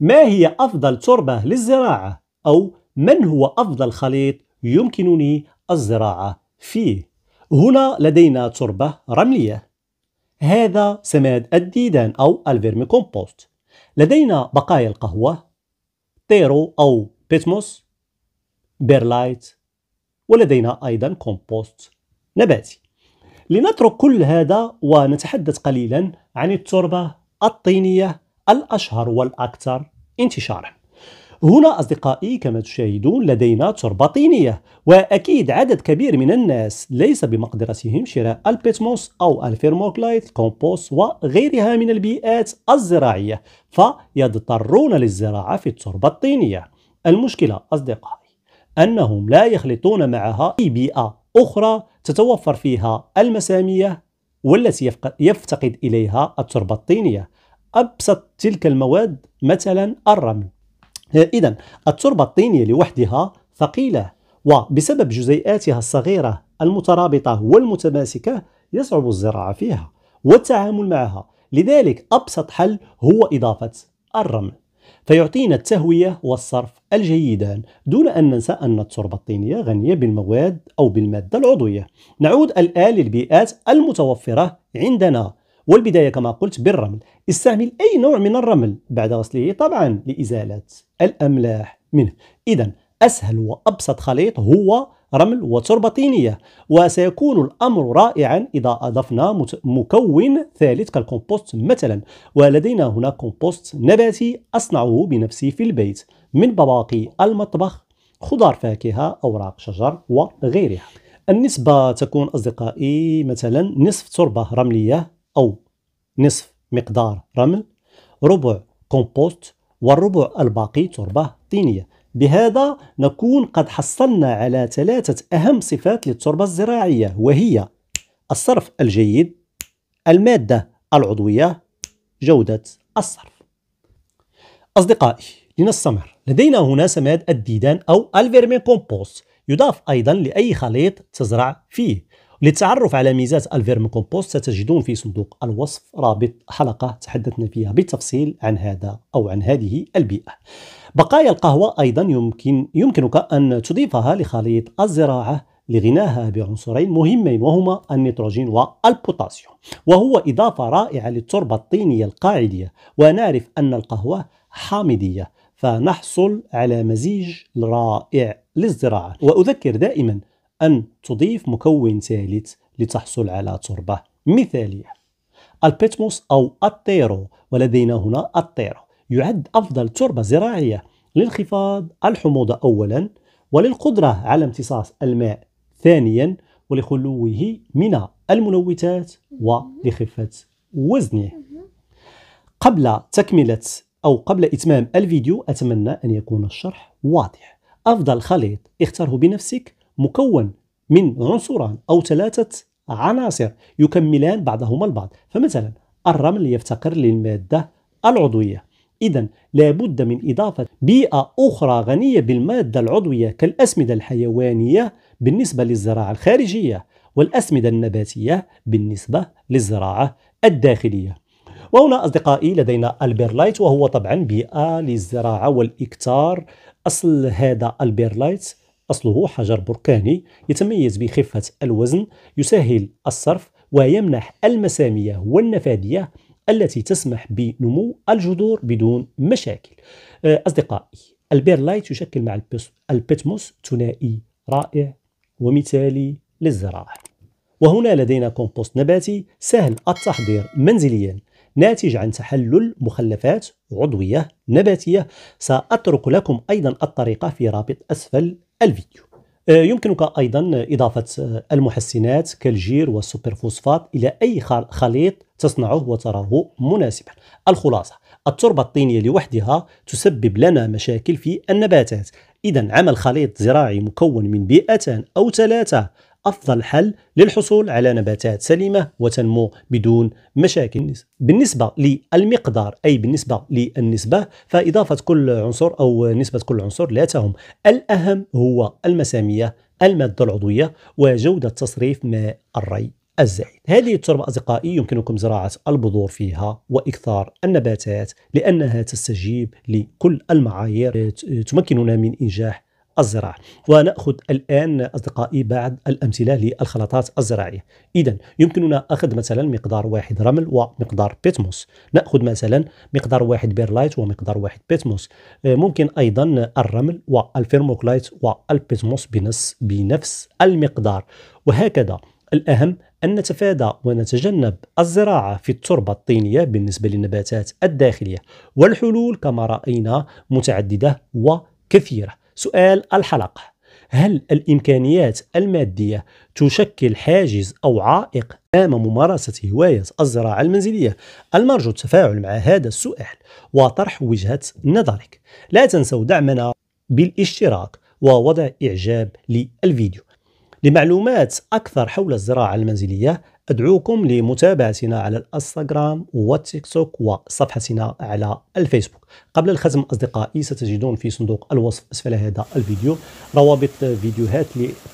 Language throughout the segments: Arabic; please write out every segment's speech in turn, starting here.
ما هي أفضل تربة للزراعة؟ أو من هو أفضل خليط يمكنني الزراعة فيه؟ هنا لدينا تربة رملية هذا سماد الديدان أو الفيرمي كومبوست لدينا بقايا القهوة تيرو أو بيتموس بيرلايت ولدينا أيضا كومبوست نباتي لنترك كل هذا ونتحدث قليلا عن التربة الطينية الأشهر والأكثر انتشارا هنا أصدقائي كما تشاهدون لدينا تربة طينية وأكيد عدد كبير من الناس ليس بمقدرتهم شراء البيتموس أو الفيرموكلايت كومبوس وغيرها من البيئات الزراعية فيضطرون للزراعة في التربة الطينية المشكلة أصدقائي أنهم لا يخلطون معها أي بيئة أخرى تتوفر فيها المسامية والتي يفتقد إليها التربة الطينية أبسط تلك المواد مثلا الرمل إذا التربة الطينية لوحدها ثقيلة وبسبب جزيئاتها الصغيرة المترابطة والمتماسكة يصعب الزراعة فيها والتعامل معها لذلك أبسط حل هو إضافة الرمل فيعطينا التهوية والصرف الجيدان دون أن ننسى أن التربة الطينية غنية بالمواد أو بالمادة العضوية نعود الآن للبيئات المتوفرة عندنا والبداية كما قلت بالرمل استعمل أي نوع من الرمل بعد غسله طبعا لإزالة الأملاح منه إذا أسهل وأبسط خليط هو رمل وتربة طينية وسيكون الأمر رائعا إذا أضفنا مكون ثالث كالكومبوست مثلا ولدينا هنا كومبوست نباتي أصنعه بنفسي في البيت من بواقي المطبخ خضار فاكهة أوراق شجر وغيرها النسبة تكون أصدقائي مثلا نصف تربة رملية أو نصف مقدار رمل ربع كومبوست والربع الباقي تربة طينية بهذا نكون قد حصلنا على ثلاثة أهم صفات للتربة الزراعية وهي الصرف الجيد المادة العضوية جودة الصرف أصدقائي لنستمر لدينا هنا سماد الديدان أو الفيرمي كومبوست يضاف أيضا لأي خليط تزرع فيه للتعرف على ميزات الفيرم كومبوست ستجدون في صندوق الوصف رابط حلقة تحدثنا فيها بالتفصيل عن هذا أو عن هذه البيئة بقايا القهوة أيضا يمكن يمكنك أن تضيفها لخليط الزراعة لغناها بعنصرين مهمين وهما النيتروجين والبوتاسيوم وهو إضافة رائعة للتربة الطينية القاعدية ونعرف أن القهوة حامضية فنحصل على مزيج رائع للزراعة وأذكر دائما أن تضيف مكون ثالث لتحصل على تربة مثالية البيتموس أو الطيرو ولدينا هنا الطيرو يعد أفضل تربة زراعية لانخفاض الحموضة أولا وللقدرة على امتصاص الماء ثانيا ولخلوه من الملوثات ولخفة وزنه قبل تكملة أو قبل إتمام الفيديو أتمنى أن يكون الشرح واضح أفضل خليط اختاره بنفسك مكون من عنصران أو ثلاثة عناصر يكملان بعضهما البعض فمثلا الرمل يفتقر للمادة العضوية إذا لابد من إضافة بيئة أخرى غنية بالمادة العضوية كالأسمدة الحيوانية بالنسبة للزراعة الخارجية والأسمدة النباتية بالنسبة للزراعة الداخلية وهنا أصدقائي لدينا البيرلايت وهو طبعا بيئة للزراعة والإكتار أصل هذا البيرلايت أصله حجر بركاني يتميز بخفة الوزن يسهل الصرف ويمنح المسامية والنفادية التي تسمح بنمو الجذور بدون مشاكل آه، أصدقائي البيرلايت يشكل مع البيتموس ثنائي رائع ومثالي للزراعة وهنا لدينا كومبوست نباتي سهل التحضير منزليا ناتج عن تحلل مخلفات عضوية نباتية سأترك لكم أيضا الطريقة في رابط أسفل الفيديو آه، يمكنك أيضا إضافة آه، المحسنات كالجير والسوبرفوسفات إلى أي خليط تصنعه وتراه مناسبا الخلاصة التربة الطينية لوحدها تسبب لنا مشاكل في النباتات إذا عمل خليط زراعي مكون من بيئتان أو ثلاثة أفضل حل للحصول على نباتات سليمة وتنمو بدون مشاكل بالنسبة للمقدار أي بالنسبة للنسبة فإضافة كل عنصر أو نسبة كل عنصر لا تهم الأهم هو المسامية المادة العضوية وجودة تصريف ماء الري الزائد هذه التربة أصدقائي يمكنكم زراعة البذور فيها وإكثار النباتات لأنها تستجيب لكل المعايير تمكننا من إنجاح الزراعة ونأخذ الآن أصدقائي بعض الأمثلة للخلطات الزراعية إذا يمكننا أخذ مثلا مقدار واحد رمل ومقدار بيتموس نأخذ مثلا مقدار واحد بيرلايت ومقدار واحد بيتموس آه، ممكن أيضا الرمل والفيرموكلايت والبيتموس بنفس, بنفس المقدار وهكذا الأهم أن نتفادى ونتجنب الزراعة في التربة الطينية بالنسبة للنباتات الداخلية والحلول كما رأينا متعددة وكثيرة سؤال الحلقة هل الإمكانيات المادية تشكل حاجز أو عائق أمام ممارسة هواية الزراعة المنزلية؟ المرجو التفاعل مع هذا السؤال وطرح وجهة نظرك لا تنسوا دعمنا بالاشتراك ووضع إعجاب للفيديو لمعلومات أكثر حول الزراعة المنزلية أدعوكم لمتابعتنا على الانستغرام والتيك توك وصفحتنا على الفيسبوك قبل الختم أصدقائي ستجدون في صندوق الوصف أسفل هذا الفيديو روابط فيديوهات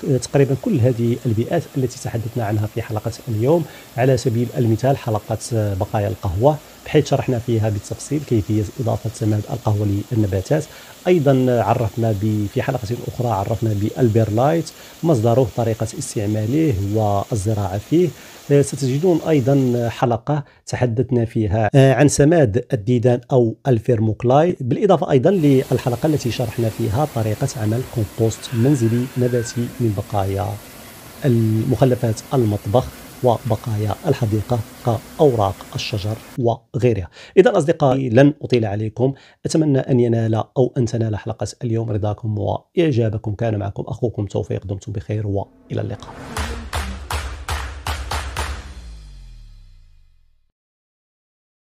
لتقريبا كل هذه البيئات التي تحدثنا عنها في حلقة اليوم على سبيل المثال حلقة بقايا القهوة بحيث شرحنا فيها بالتفصيل كيفية إضافة سماد القهوة للنباتات أيضا عرفنا في حلقة أخرى عرفنا بالبيرلايت مصدره طريقة استعماله والزراعة فيه ستجدون أيضا حلقة تحدثنا فيها آه، عن سماد الديدان أو الفيرموكلاي بالإضافة أيضا للحلقة التي شرحنا فيها طريقة عمل كومبوست منزلي نباتي من بقايا المخلفات المطبخ وبقايا الحديقة كأوراق الشجر وغيرها إذا أصدقائي لن أطيل عليكم أتمنى أن ينال أو أن تنال حلقة اليوم رضاكم وإعجابكم كان معكم أخوكم توفيق دمتم بخير وإلى اللقاء